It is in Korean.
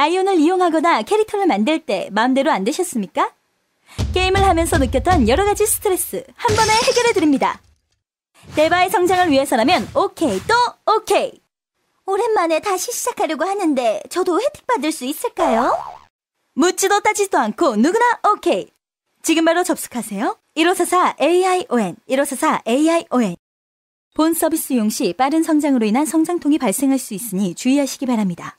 아이온을 이용하거나 캐릭터를 만들 때 마음대로 안 되셨습니까? 게임을 하면서 느꼈던 여러 가지 스트레스 한 번에 해결해 드립니다. 대바의 성장을 위해서라면 오케이 또 오케이. 오랜만에 다시 시작하려고 하는데 저도 혜택 받을 수 있을까요? 묻지도 따지지도 않고 누구나 오케이. 지금 바로 접속하세요. 1544 AION 1544 AION 본 서비스 이용 시 빠른 성장으로 인한 성장통이 발생할 수 있으니 주의하시기 바랍니다.